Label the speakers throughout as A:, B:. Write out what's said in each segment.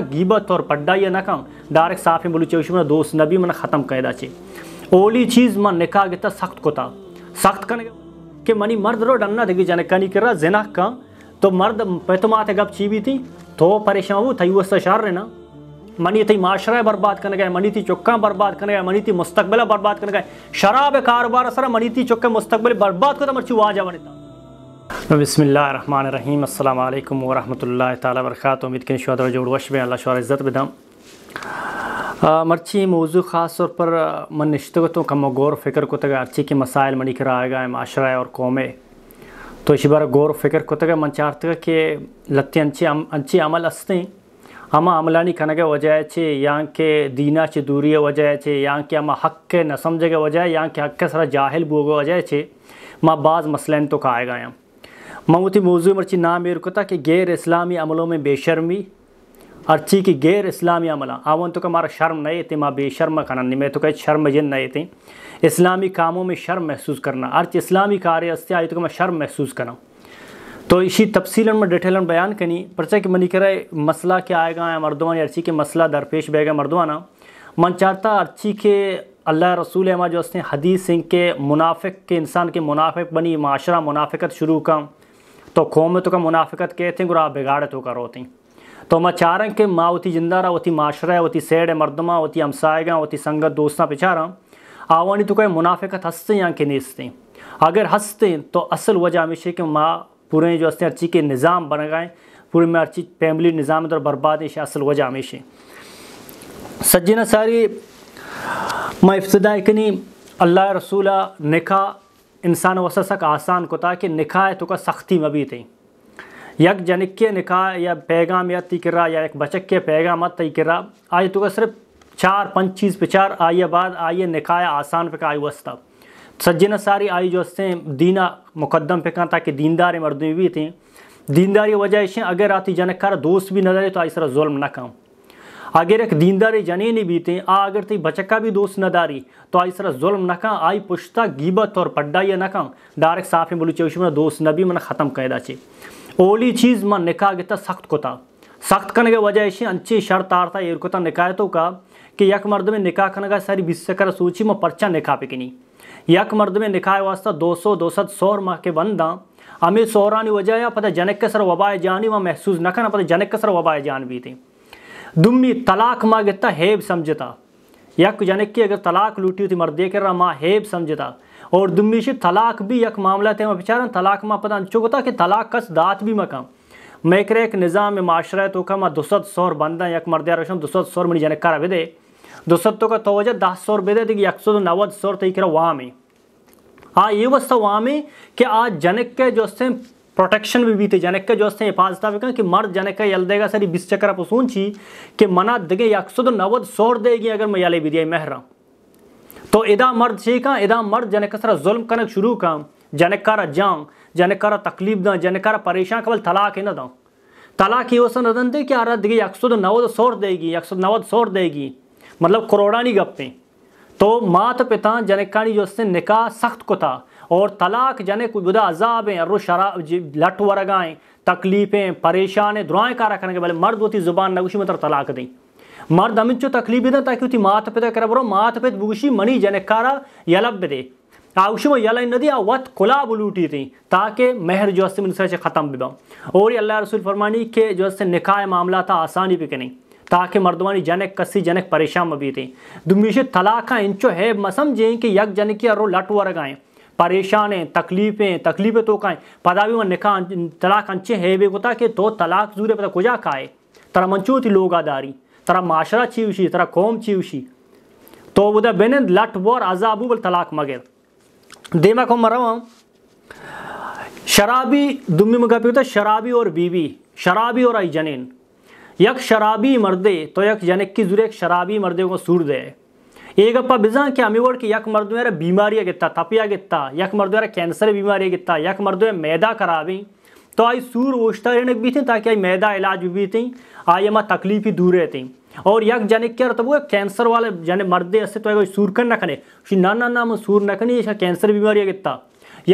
A: गिबत और पड्डा ये नकम डायरेक्ट साफ बोलू चेवश मन दोस्त नबी मन ख़त्म कैदा चे ओली चीज़ मन निका गिता सख्त कोता सख्त कन के मनी मर्द रो डन्ना देगी जन कनी कर रहा जना का तो मर्द पैतमाते गप चीवी थी तो परेशान वो थी वो शार ना मनी थी माशरा बर्बाद करने गए मनी थी चुक्का बर्बाद करने गए मनी थी मुस्तकबिल बर्बाद करने गए शराब कारोबार सरा मनी थी चुक्का मुस्तकबिल बर्बाद को तो मरची वाजा बनी बसमीम अल्लाम वरहमल तबरक उम्मीद के शुद्र जोड़वश में अल्लाह इज़्ज़त बदम मर्ची मौजू ख़ास तौर पर मन निश्तगतों तो कम गौर फ़िक्र को तगे तो अर्ची के मसाइल मणि कर आएगा माशरा और कौमे तो इस बार गौर फ़िक्र को तगे तो मन चार के लत्ती अंची अंची अमल अस्ते अमा अमलानी कनगे वजह छे यहाँ के दीना से दूरी वजह छे यहाँ के अमा हक के न समझे वजह यहाँ के हक के सरा जाहिल बूगे वजह छे माँ बाज़ मसलन तो का आएगा यहाँ मंगूती मौजू अर्ची नाम रुकता कि गैर इस्लामी अमलों में बेशर्मी अर्ची की गैर इस्लामी अमला आवन तो मारा शर्म नए थे माँ बेशर्म खाना नहीं मैं तो कहे शर्म जिन नए थे इस्लामी कामों में शर्म महसूस करना अर्च इस्लामी कार्य अस्त आई तो मैं शर्म महसूस करना तो इसी तफसील में डिटेल में बयान करनी परचा कि मनी करे मसला क्या आएगा मर्दवाना अर्ची के मसला दरपेश बेगा मर्दवाना मन चाहता अर्ची के अल्लाह रसूल अमा जो उसने हदीस सिंह के मुनाफिक के इंसान के मुनाफिक बनी माशरा मुनाफिकत शुरू का तो खोम तो का मुनाफिकत कहते हैं गुरा बिगाड़ तो कर होती तो मैं चाह रहा हूँ कि माँ उती जिंदा रहा उती माशरा उती सैड मरदमा उती हमसायगा उती संगत दोस्ता हूँ आवानी तो कहे मुनाफिकत हंसते या कि नेसते अगर हंसते तो असल वजह हमेशा कि माँ पूरे जो हंसते अर्ची के निज़ाम बन गए पूरे में अर्ची फैमिली निज़ाम तो बर्बाद है असल वजह हमेशा सज्जन सारी मैं कनी अल्लाह रसूल निका इंसान वसक आसान को कि निका तो का सख्ती में भी थी यक जनिक के निका या पैगाम या तिकरा या एक बचक के पैगाम तिकरा आए तो का सिर्फ चार पंच चीज़ पे चार आइए बाद आइए निकाय आसान पे का आयु वस्ता सज्जन सारी आई जो हस्ते दीना मुकदम पे कहाँ ताकि दीनदार मर्दमी भी थी दीनदारी वजह से अगर आती जनक कर दोस्त भी नजर तो आई सर जुल्म ना कहूँ अगर अख दीनदार जने नहीं बीते आ अगर तुम बचक का भी दोस्त न दारी तो आई सरा जुल्म न कहाँ आई पुश्ता गिबत और पड्डा या कहाँ डायरेक्ट साफ में बोलू चौशी मेरा दोस्त भी मन ख़त्म कैदा चे ओली चीज़ मन निका गिता सख्त कोता सख्त कन के वजह से अंचे शर्त आरता एर कोता निकायतों का कि यक मर्द में निका खन का सारी बिस्सकर सूची में पर्चा निका पे किनी यक मर्द में निकाह वास्ता दो सौ दो सत सौर माह के बंदा हमें सौरानी वजह या पता जनक के सर वबाए जानी वहाँ महसूस न करना पता जनक के सर वबाए जान भी थी दुम्मी तलाक माँ गिता हेब समझता यक यानी की अगर तलाक लूटी होती मर्दे कर रहा माँ हेब समझता और दुम्मी से तलाक भी यक मामला थे बेचारा तलाक माँ पता चुकता कि तलाक कस दात भी मकाम मैकर एक निज़ाम में माशरा तो का माँ दुसत सौर बंदा यक मर्दा रशम दुसत सौर मिल जनक कर बेदे दुसत तो का तो वजह दस सौर बेदे थी एक सौ नवद सौर तय करा वहाँ में हाँ ये वस्ता वहाँ में कि आज जनक के जो प्रोटेक्शन भी बीते जनक जो ಪ್ರೊಟೆಕ್ಷನ್ ವಿವಿತೆ ಜನಕ್ಕೆ ಜೋಸ್ತೆ ಪಾಸ್ತಾವಿಕ ಕಿ ಮರ್ದ್ ಜನಕ್ಕೆ ಎಲ್ದೇಗ ಸರಿ ಬಿಸ್ಚಕರ ಪಸೂಂಚಿ ಕೆ ಮನ ದಗೆ नवद सोर देगी अगर मैं यले ಬಿದಿಯ ಮೆಹರ तो एदा मर्द छे शेखा एदा मर्द जनक सरा जुल्म कनक शुरू का जनकारा जांग जनकारा तकलीफ दा जनकारा परेशान कबल तलाक न दा तलाक ही वसन रदन दे कि आरा दिगे यकसुद नवद सोर देगी यकसुद नवद सोर देगी मतलब करोड़ा करोड़ानी गप्पे तो मात पिता जनक का जो से निकाह सख्त को था और तलाक जने कुदा अजाबें अर्र शराब लट वरगाएँ तकलीफ़ें परेशान दुआएँ कारा रखने के वाले मर्द होती ज़ुबान नगुशी में तर तलाक दें मर्द अमित जो तकलीफ दें ताकि होती मात पे कर बरो मात पे बुगुशी मनी जने कारा यलब दे आउशी में यल नदी आ वत खुला बुलूटी थी ताकि मेहर जो हस्ते मिनसा से ख़त्म भी बाम और अल्लाह रसूल फरमानी के जो हस्ते निकाय मामला था आसानी पे के नहीं ताकि मर्दवानी जनक कसी जनक परेशान भी थी दुमिश तलाक़ा इंचो है मसम जे कि यक जन की अरो लट वर परेशान हैं तकलीफ़ें तकलीफ़ें तो काएँ पता भी निका तलाक अंचे हैबे कोता के तो तलाक जूरे पता कुजा खाए तरा लोग आदारी तरा माशरा चीवशी तरा कौम चीवशी तो उधर बेन लट वो अजाबू बल तलाक मगे देमा को मरवा शराबी दुम्मी मगा पिता शराबी और बीवी शराबी और आई जनेन यक शराबी मर्दे तो यक जनक की जुरे एक शराबी मर्दे को सूर दे ඒකප බිසාන් අමිවට යක් මර්දුවර බීමාරියගෙත්තා තපියගෙත්තා යක් මර්දුවර කැන්සර බීමාරියගෙත්තා යක් මර්දුව मैदा खराबी तो आई सूर ओश्ता रहने भी थी ताकि आई मैदा इलाज भी थी आई हमारा तकलीफ ही दूर रहती और यक जाने क्या रहता वो कैंसर वाले जाने मर्दे ऐसे तो आई सूर कर नखने ना ना ना हम सूर नखनी इसका कैंसर बीमारी है कितना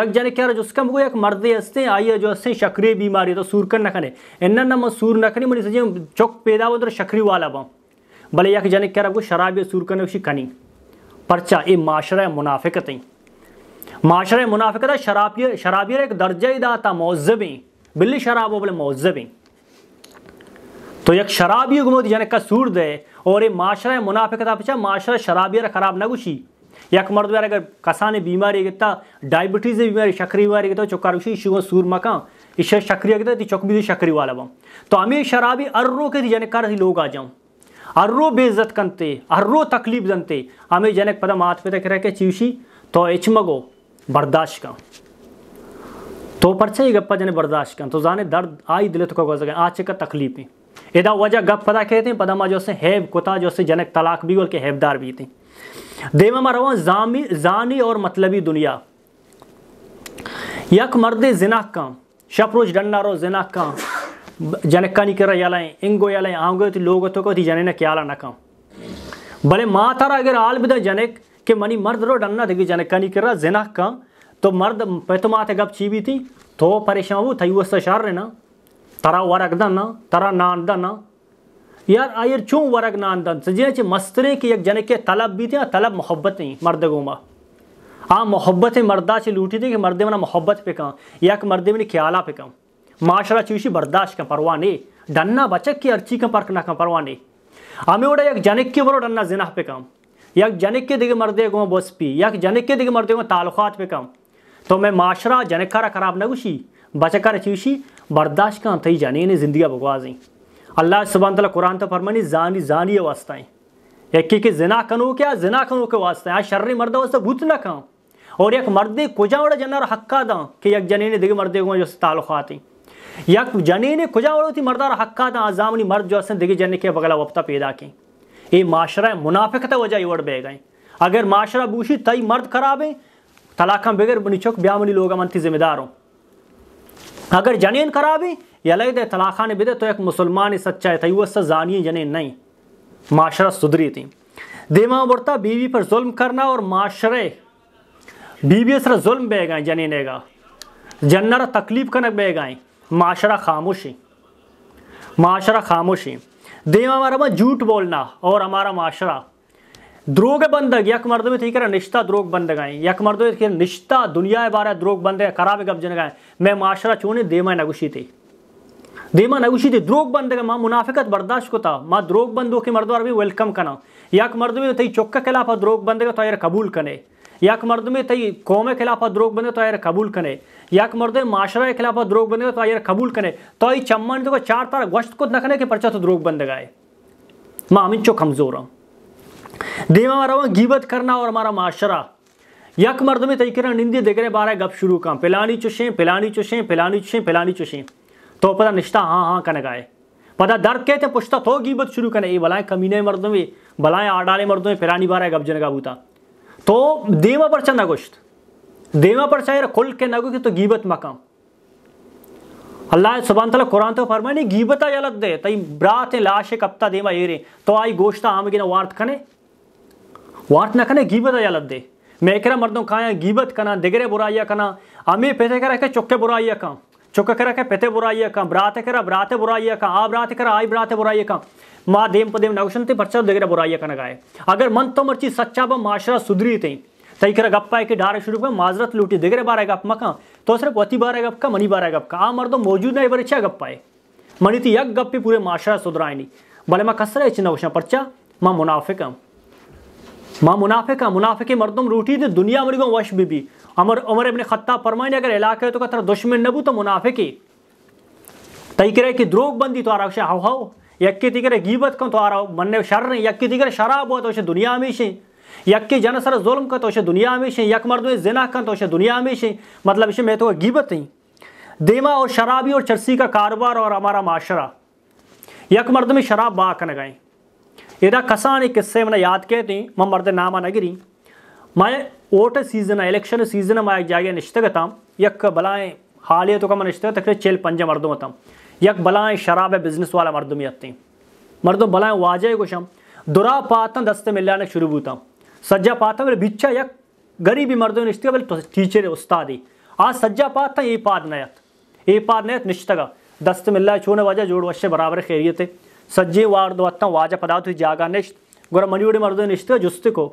A: यक जाने क्या जो उसका हमको एक मर्दे हंसते आई जो हंसते सक्रिय बीमारी तो सूर कर नखने इन्ना ना हम सूर नखनी मन सजी चौक पैदा हो तो सक्रिय वाला बाँ বলে ইয়াকে জানে কারে আপকো শরাব ইয়া সুরকনে শিখানি পরচা এ মাশরা এ মুনাফিকতা মাশরা এ মুনাফিকতা শরাবি শরাবি রে এক দরজে ই দাতা মুজবে বিল শরাব ও বলে মুজবে তো এক শরাবি গমো জানে কসুর দে ও এ মাশরা এ মুনাফিকতা আচ্ছা মাশরা শরাবি রে খারাপ ন গশি এক مرد ওয়ার আগার কসানে বিমারি গতা ডায়াবেটিস বিমারি শকরি বিমারি গতা চক্করশি ই সুম সরকার ইশাই শকরি গতা চক্কবি শকরি ওয়া তো আমি শরাবি আর রকে জানে কারি লোক আ যাও अर्रो अर्रो तकलीफ ಹರ್ರೋ हमें जनक ಆಮೇಲೆ ಜನಕ್ಕೆ ಪದ ಮಾತು ಪೇ ತಕ್ಕೆ ಚೀವಿಸಿ ತೋ ಎಚ್ಮಗೋ बर्दाश्त का तो पर परचे गप्पा जने बर्दाश्त का तो जाने दर्द आई दिल तो को गजगे आचे का तकलीफ में एदा वजह गप पता कहते हैं पदमा जो से हैब कोता जो से जनक तलाक भी बोल के हैबदार भी थे देवा मरवा जामी जानी और मतलबी दुनिया यक मर्द जिनाक का शपरोज डंडा रो जिनाक का जनकानी कर इंगो तो ಜನಕ್ಕಾನಿಕರ ಯಾಲ ಎಂಗೋ ಯಾಲ ना ಲೋಗತೋಕೋತಿ ಜನನ ಕ್ಯಾಲ ನಕಂ ಬಲೆ ಮಾತಾರ ಅಗರ್ ಆಲ್ಬಿದ ಜನಕ್ के मनी मर्द रो डन्ना थे जनकानी कर जना का तो मर्द पैतो माते गप चीबी थी तो परेशान वो थी वस्ता शार ना तरा वरक दाना तरा ना दाना यार आयर चूं वरक नान अंदन तो सजे ची मस्तरे की एक जने के तलब भी थे तलब मोहब्बत नहीं मर्द गोमा आ मोहब्बत है मर्दा से लूटी थी कि मर्दे मना मोहब्बत पे कहाँ या मर्दे में ख्याला पे कहाँ चूसी बर्दाश्त परवाने डन्ना बचक अर्ची का परखना ಬರ್ದಾಶ್ಕ परवाने ಡನ್ನ ಬಚಕ್ಕೆ एक जनक के बड़ो डन्ना जिनाह पे ಡನ್ನ ಜಿನಹ जनक के दिग मर्दे ದಿಗ बस पी ಬಸ್ಪಿ जनक के दिग मर्दे ಗೋ ತಾಲುಕಾತ್ पे ಕಮ್ तो मैं माशरा जनकार खराब न गुशी बचकर चूसी बर्दाश्त का थी जाने ने ज़िंदगी बगवाजी अल्लाह सुबह तला कुरान तो फरमानी जानी जानी वास्ताएँ एक के जिना कनो क्या जिना कनो के वास्ते आज शर्री मर्द वास्ते भूत न खाऊँ और एक मर्दे वड़ा जन्नर हक्का दा कि एक जने ने दिग मर्दे को जो ताल्लुक आती यक जनीने कुजावलोती मर्दार हक्का दा आजामनी मर्द जोसन दिगे जनने के बगला वप्ता पैदा की ये माशरा मुनाफिकता वजह इवड़ बह गए अगर माशरा बूशी तई मर्द खराब है तलाखा बगैर बनीचोक ब्यामनी लोग मंथी जिम्मेदार हो अगर जनीन खराब है यलग दे तलाखा ने बिदे तो एक मुसलमान ही सच्चा है तयुस जानिए जनीन नहीं माशरा सुधरी थी देमा बढ़ता बीवी पर जुल्म करना और माशरे बीवी सर जुल्म बह गए जने नेगा जन्नर तकलीफ कनक बह गए माशरा खामोशी माशरा खामोशी देव हमारा में झूठ बोलना और हमारा माशरा द्रोग बंदग यक मर्द में थी कर निश्ता द्रोग बंद गए यक मर्द में निश्ता दुनिया के बारे द्रोग बंद गए खराब गप जन गए मैं माशरा चूने देमा नगुशी थी देमा नगुशी थी द्रोग बंद गए माँ मुनाफिकत बर्दाश्त को था माँ द्रोग बंद हो के मर्दों भी वेलकम करना यक मर्द में थी चौक के खिलाफ द्रोग बंद गए तो यार कबूल करें यक मर्द में तई कौम खिलाफ द्रोग बने तो यार कबूल कने यक मर्द माशरा खिलाफ द्रोग बने तो यार कबूल कने तो ये चम्मन तो चार तार गश्त को नखने के परचा तो द्रोग बंद गए मैं अमित चो कमजोर हूँ देवा मारा गीबत करना और हमारा माशरा यक मर्द में तई किरण निंदी देख रहे बारह गप शुरू का पिलानी चुशें पिलानी चुशे पिलानी चुशे पिलानी चुशे तो पता निश्ता हाँ हाँ कन गाए पता दर्द कहते पुछता तो गीबत शुरू करें ये भलाएं कमीने मर्दों में भलाएं आडाले मर्दों में फिरानी बारह गप जनगा बूता तो देवा पर चंदा गोश्त देवा पर चाहे खुल के नगो की तो गीबत मकाम अल्लाह सुबह तला कुरान तो नहीं गीबता अलग दे तई ब्रात है लाशे कप्ता देवा ये तो आई गोश्ता आम गिना वार्थ खने वार्थ ना कने गीबता अलग दे मैं करा मर्दों खाया गीबत कना दिगरे बुराइया कना आमे पैसे करा के चुक्के बुराइया कना ಚೊಕ್ಕಕರಕ ಪೆತೆ ಬುರಾಯಿಯಕ ಬ್ರಾತೆಕರ ಬ್ರಾತೆ ಬುರಾಯಿಯಕ ಆ ಬ್ರಾತೆಕರ ಆಯ್ ಬ್ರಾತೆ ಬುರಾಯಿಯಕ माँ देम पदेम नवशंति परचर दगेरा बुराइया का नगाए अगर मन तो मर्ची सच्चा बा माशरा सुधरी तई तई कर गप्पा के डारे शुरू में माजरत लूटी दगेरे बार गप मका तो सिर्फ वती बार गप का मनी बार गप का आ मर्दो तो मौजूद नहीं बरचा गप्पाए मनी ती यक गप्पी पूरे माशरा सुधरायनी भले माँ कसर है नवशा परचा माँ मुनाफिक माँ मुनाफे मुनाफिके रूटी दे दुनिया मरिगो वश अमर उमर इब्ने ख़त्ता फरमाए अगर इलाके तो कतर दुश्मन नबू तो मुनाफे तई करे की द्रोग बंदी तो आ हाउ हव यक्की तिकरे गीबत कं तो आ रहा तो मन्ने शर नहीं यक्की तिकरे शराब हो तो उसे दुनिया में से यक्की जन सर जुल्म का तो उसे दुनिया में से यक मर्द जिना का तो उसे दुनिया में से मतलब इसे मैं तो गीबत ही देमा और शराबी और चरसी का कारोबार और हमारा माशरा यक मर्द में शराब बा कन गए इदा कसान एक किस्से मैंने याद कहती मैं मर्द नामा नगिरी मैं ओट सीजन एलेक्शन सीजन मैं ಜಾಗೆ निश्चितगता यक बलाय हाल तो मैं ನಿಶ್ತಗ ತಕ್ರೆ ಚೇಲ್ पंजे मर्दों ताम यक बलाय शराब बिजनेस वाला मर्दम यत्ती मर्दों बलाय वाजय कुशम दुरा पातन दस्ते मिलाने शुरू बूता सज्जा पाता बोले भिच्छा यक गरीबी मर्दों निश्चित बल तो टीचर उस्तादी आज सज्जा पाता ये पाद नयत ये पाद नयत निश्चितगा दस्त मिल्ला छूने वाजा जोड़ वश्य बराबर खेरियते सज्जे वार दो वाजा पदार्थ जागा निश्चित गोरा मणिवड़ी मर्दों निश्चित जुस्त को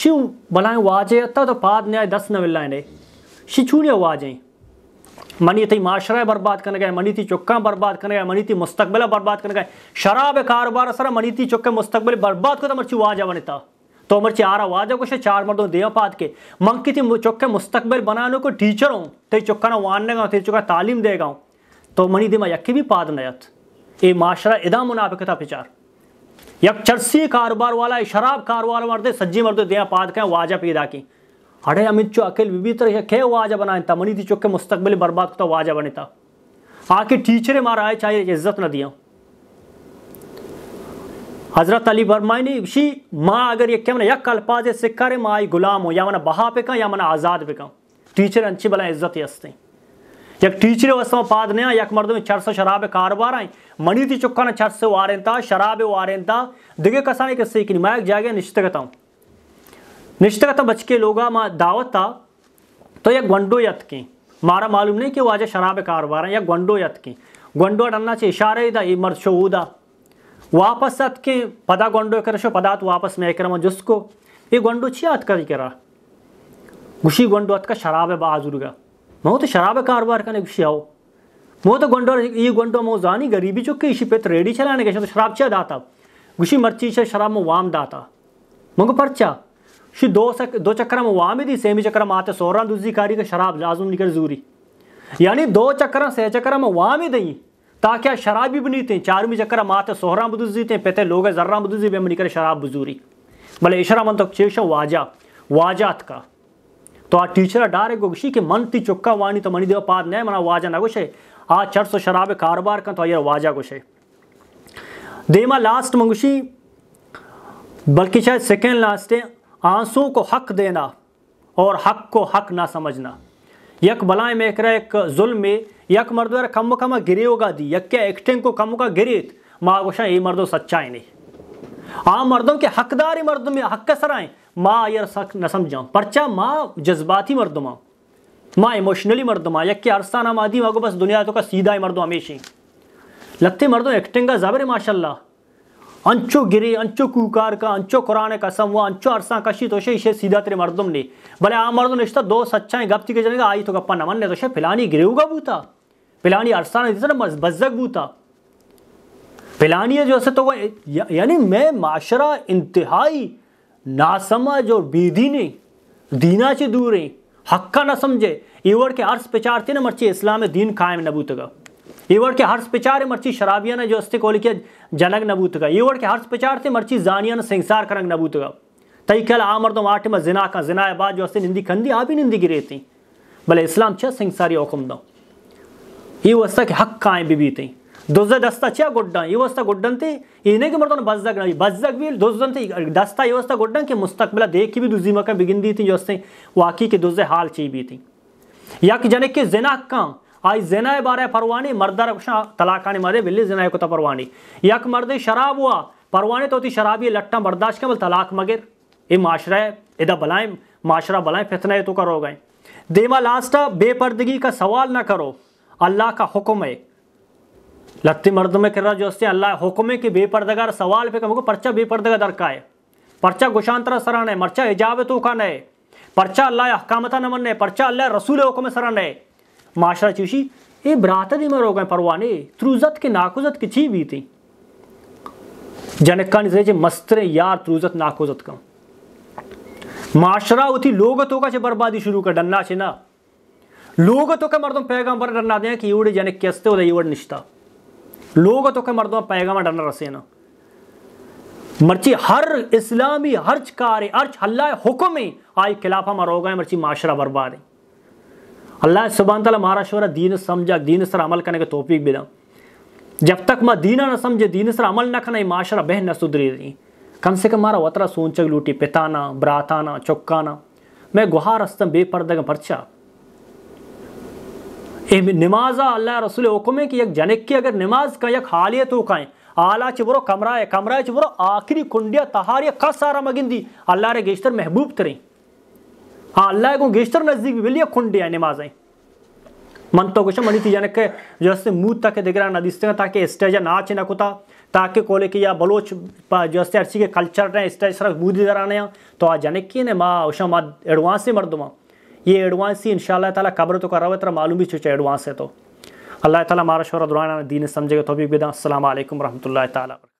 A: ಶಿವ್ ಬಲಾಯ್ ವಾಜೆ अत तो पाद न्याय दस न मिलाए ने शिछूने वाजे मनी थी माशरा बर्बाद करने गए मनी थी चुक्का बर्बाद करने गए मनी थी मुस्तकबिल बर्बाद करने गए शराब कारोबार सर मनी थी चुक्के मुस्तकबिल बर्बाद कर तो मर्ची वाजा बनता तो मर्ची आरा वाजा कुछ चार मर्दों दे पाद के मंकी थी चुक्के मुस्तकबिल बनाने को टीचर हूँ तो चुक्का ना वानने गाँव थे चुका तालीम देगा तो मनी दिमा यकी भी पाद नयत ये माशरा इदा मुनाफिकता विचार एक चर्सी कारोबार वाला शराब कारोबार मरते सज्जी मरते दया पाद के वाजा पैदा की अरे अमित चो अकेल तरह के वाजा बनाए था मनी चो के मुस्तकबिल बर्बाद होता वाजा बने था आके टीचरे मारा आए चाहे इज्जत ना दिया हजरत अली ने शी माँ अगर ये क्या मैंने यक अल्पाजे सिक्का रे माँ गुलाम हो या मना बहा पे कहा या मना आज़ाद पे कहा टीचर अच्छी भला इज्जत हंसते यक टीचर वस्तु पाद नया यक मर्द में चरसा शराब कारोबार आई ಮಣಿಯುತಿ ಚೊಕ್ಕನ ಚರ್ಸು ವಾರೆಂತ ಶರಾಬೆ ವಾರೆಂತ ದಿಗೆ ಕಸಾಣಿಕೆ ಸೀಕಿನಿ ಮಾಯಕ್ ಜಾಗೆ ನಿಶ್ಚಿತಗತಂ निश्चितगत बच के लोग दावत था तो यह गंडो यत की मारा मालूम नहीं कि वो आज शराब कारोबार है या गंडो यत की गंडो डरना चाहिए इशारे दा ये मर शो उदा वापस अत के पदा गंडो कर शो पदा तो वापस में क्रम जिसको ये गंडो छी अथ कर करा घुशी गंडो अत का शराब है बाजुर्गा मैं तो शराब कारोबार करने घुशी आओ ಮೂವತ್ತು ಗಂಟು ಈ ಗಂಟು ಮೋಜಾನಿ ಗರೀಬಿ ಚುಕ್ಕಿ ಶಿಪೆತ್ ರೇಡಿ ಚಲಾನೆ ಗೆಶ शराब चा दाता गुशी मर्ची से शराब मो वाम दाता मंग परचा शी दो सक दो चक्कर में वाम ही दी सेमी चक्कर में आते सोरा दूसरी कारी का शराब लाजम निकल जरूरी यानी दो चक्कर से चक्कर में वाम ही दई ताकि शराब भी बनी थी चारवीं चक्कर में आते सोहरा बदुजी थे पेते लोग जर्रा बदुजी बेम निकल शराब बुजूरी भले इशरा मन तो चेश वाजा वाजात का तो आ टीचर डारे गोशी के मन ती चुक्का वाणी तो मनी देव पाद नहीं मना वाजा ना गोशे हाँ, कर तो ಶರಾಬೆ वाजा कुछ है देमा लास्ट मंगुशी बल्कि शायद सेकेंड लास्ट है आंसू को हक देना और हक को हक ना समझना यक बलाएं में एक जुल्म में यक मर्द कम कम गिरे होगा दी यक क्या एक्टिंग को कम का गिरीत माँ गोशा ये मर्दो सच्चाई नहीं आम मर्दों के हकदारी मर्द में हक के सराएं माँ यार सक न समझाऊँ परचा माँ जज्बाती माँ માય ઇમોશનલી مردમા એક કે અરસાના માડી માગો બસ દુનિયાતો કા સીધાય مردુ હંમેશી લથ્થે مردુ એક્ટિંગ કા જબર માશાલ્લા અંચુ ગિરી અંચુ કુકાર કા અંચુ કોરાને કા સંવાન ચારસા કશી તો શે શે સીધાતરે مردુને ભલે આ مردુ નિષ્ઠા દો સચ્ચા હે ગપ્ઠી કે જનેગા આય તો ગપ્પા નમન લે તો શે ફલાની ગિરયુગા બૂતા ફલાની અરસાને દીતને બઝગ બૂતા ફલાની જોસે તો વા એટલે મે માશરા ઇંતિહાઈ નાસમજ ઓર બીધી નહીં દીના છે દૂર હે हक्का ना समझे इवर के हर्ष प्रचार थे ना मर्ची इस्लाम दीन कायम नबूत का इवर के हर्ष प्रचार मर्ची शराबिया ने जो अस्ते कोल के जनक नबूत का इवर के हर्ष प्रचार थे मर्ची जानिया ने संसार करंग नबूत का तई कल आमर तो आठ में जिना का जिना बाद जो अस्ते निंदी खंदी आप ही निंदी गिरे थी भले इस्लाम छह संसारी हुक्म दो ये वस्ता के हक कायम बीबी थी दस्ता गुड ದೊಜ್ಜ ದಸ್ತ ಚ ಗೊಡ್ಡ ಇವಸ್ತ ಗೊಡ್ಡಂತೆ ಏನೇಗೆ ಮಾಡ್ತಾನೆ ಬಜ್ಜಾಗ ನಾವು ಬಜ್ಜಾಗ ಬಿ ದೊಜ್ಜಂತೆ ದಸ್ತ ಇವಸ್ತ ಗೊಡ್ಡಂಕೆ ಮುಸ್ತಕ್ಬಿಲ ದೇಖಿ ಬಿ ದುಜಿ ಮಕ ಬಿಗಿಂದಿ ತಿ ಯೋಸ್ತೆ ವಾಕಿ ಕೆ ದೊಜ್ಜೆ ಹಾಲ್ ಚಿ ಬಿ ತಿ ಯಾಕೆ के ಜೆನಾ ಕಾಂ आई जेनाए बारे परवानी मर्दा रक्षा तलाका ने मारे बिल्ली जेनाए को तो परवानी यक मर्द शराब हुआ परवानी तो शराबी लट्टा बर्दाश्त के बल तलाक मगर ये माशरा है इधर बलाएं माशरा बलाएं फितना तो करो गए देमा लास्टा बेपर्दगी का सवाल ना करो अल्लाह का हुक्म है ಲತ್ತಿ ಮರ್ದಮೆ ಕಿರ ಜೋಸ್ತಿ ಅಲ್ಲ बेपर्दगा ಬೇಪರ್ದಗಾರ ಸವಾಲ್ ಪೇ ಕಮಗು ಪರ್ಚ है ದರ್ಕಾಯ ಪರ್ಚ ಗುಶಾಂತರ ಸರಣೆ ಮರ್ಚ ಹಿಜಾಬ ತೂಖಾನೆ ಪರ್ಚ ಅಲ್ಲ ಹಕಾಮತ ನಮನ್ನೆ ಪರ್ಚ ಅಲ್ಲ ರಸೂಲ ಹುಕುಮ ಸರಣೆ माशरा चूशी ये दी मरो रोग परवाने त्रुजत के नाकुजत की छी बीती जनक कान जे मस्तरे यार त्रुजत नाकुजत का माशरा उथी लोग तो का बर्बादी शुरू कर डन्ना छे ना लोग तो का मर्दम पैगंबर डन्ना दे कि जनक केस्ते उदय यूड़ निश्ता लोग तो के मर्दों पैगाम डरना रसेना मर्ची हर इस्लामी हर्च कार अर्च हल्ला हुक्म आय खिलाफा मरोगा मर्ची माशरा बर्बाद है अल्लाह सुबह तला महाराष्ट्र दीन समझा दीन सर अमल करने के तोफीक मिला जब तक मैं दीना न समझे दीन सर अमल न करना माशरा बहन न सुधरी रही कम से कम मारा वतरा सोनचक लूटी पिताना ब्राताना चौकाना मैं गुहार अस्तम बेपर्दग पर्चा नमाजा अल्लाह रसूल हुकुम है कि एक जनक की अगर नमाज का एक हालियत हो काएँ आला चिबरो कमरा है कमरा चिबरो आखिरी कुंडिया तहार का सारा मगिंदी अल्लाह रे गेश्तर महबूब तरें हाँ अल्लाह को गेश्तर नज़दीक भी बिलिया कुंडिया नमाजें मन तो कुछ मनी थी जनक के जैसे मूत तक दिख रहा नदीस्ते ताकि स्टेज नाच ना कुता ताकि कोले की या बलोच जैसे अर्सी के कल्चर रहे स्टेज सर बूदी दराने तो आ जनक की ने माँ उषा माँ एडवांस से मर्दमा ये एडवांस ही इन ताला कब्र तो करा हुआ तेरा मालूम भी चुचा एडवांस है तो अल्लाह ताला मारा शोर दुरान दीन समझेगा तो भी बेदा असल वरहमल ताली